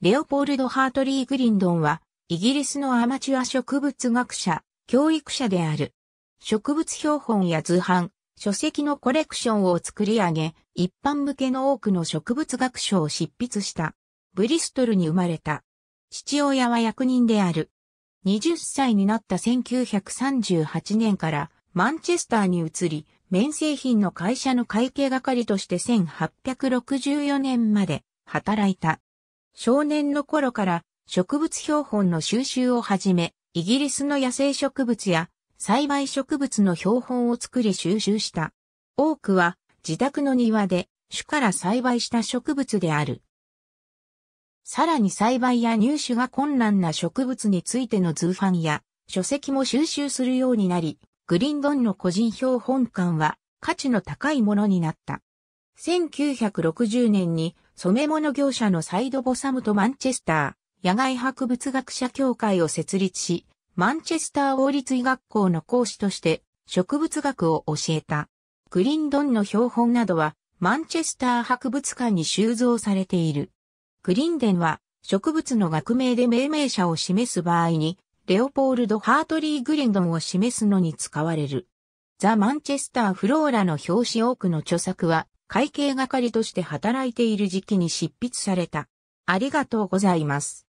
レオポールド・ハートリー・グリンドンは、イギリスのアマチュア植物学者、教育者である。植物標本や図版、書籍のコレクションを作り上げ、一般向けの多くの植物学書を執筆した。ブリストルに生まれた。父親は役人である。20歳になった1938年からマンチェスターに移り、綿製品の会社の会計係として1864年まで働いた。少年の頃から植物標本の収集をはじめ、イギリスの野生植物や栽培植物の標本を作り収集した。多くは自宅の庭で種から栽培した植物である。さらに栽培や入手が困難な植物についての図版や書籍も収集するようになり、グリンドンの個人標本館は価値の高いものになった。1960年に染物業者のサイドボサムとマンチェスター、野外博物学者協会を設立し、マンチェスター王立医学校の講師として植物学を教えた。グリンドンの標本などはマンチェスター博物館に収蔵されている。グリンデンは植物の学名で命名者を示す場合に、レオポールド・ハートリー・グリンドンを示すのに使われる。ザ・マンチェスター・フローラの表紙多くの著作は、会計係として働いている時期に執筆された。ありがとうございます。